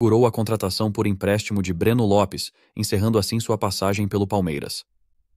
segurou a contratação por empréstimo de Breno Lopes, encerrando assim sua passagem pelo Palmeiras.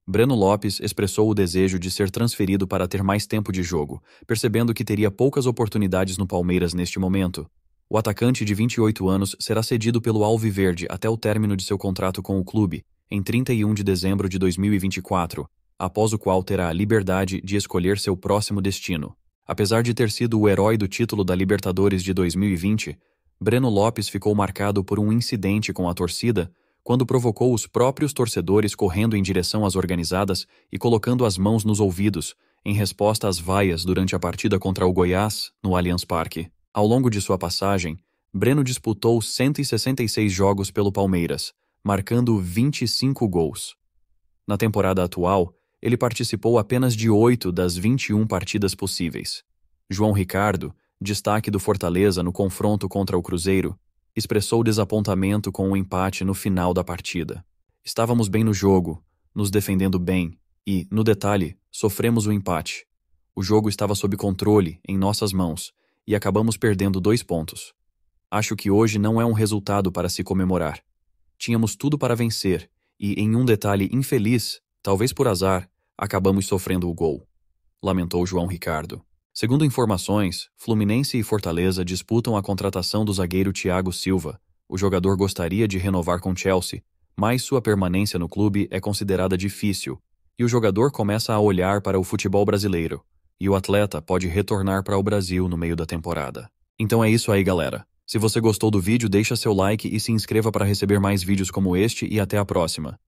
Breno Lopes expressou o desejo de ser transferido para ter mais tempo de jogo, percebendo que teria poucas oportunidades no Palmeiras neste momento. O atacante de 28 anos será cedido pelo Alviverde até o término de seu contrato com o clube, em 31 de dezembro de 2024, após o qual terá a liberdade de escolher seu próximo destino. Apesar de ter sido o herói do título da Libertadores de 2020, Breno Lopes ficou marcado por um incidente com a torcida quando provocou os próprios torcedores correndo em direção às organizadas e colocando as mãos nos ouvidos, em resposta às vaias durante a partida contra o Goiás, no Allianz Parque. Ao longo de sua passagem, Breno disputou 166 jogos pelo Palmeiras, marcando 25 gols. Na temporada atual, ele participou apenas de 8 das 21 partidas possíveis. João Ricardo, destaque do Fortaleza no confronto contra o Cruzeiro, expressou desapontamento com o um empate no final da partida. Estávamos bem no jogo, nos defendendo bem e, no detalhe, sofremos o empate. O jogo estava sob controle, em nossas mãos, e acabamos perdendo dois pontos. Acho que hoje não é um resultado para se comemorar. Tínhamos tudo para vencer, e, em um detalhe infeliz, talvez por azar, acabamos sofrendo o gol. Lamentou João Ricardo. Segundo informações, Fluminense e Fortaleza disputam a contratação do zagueiro Thiago Silva. O jogador gostaria de renovar com Chelsea, mas sua permanência no clube é considerada difícil e o jogador começa a olhar para o futebol brasileiro. E o atleta pode retornar para o Brasil no meio da temporada. Então é isso aí, galera. Se você gostou do vídeo, deixa seu like e se inscreva para receber mais vídeos como este e até a próxima.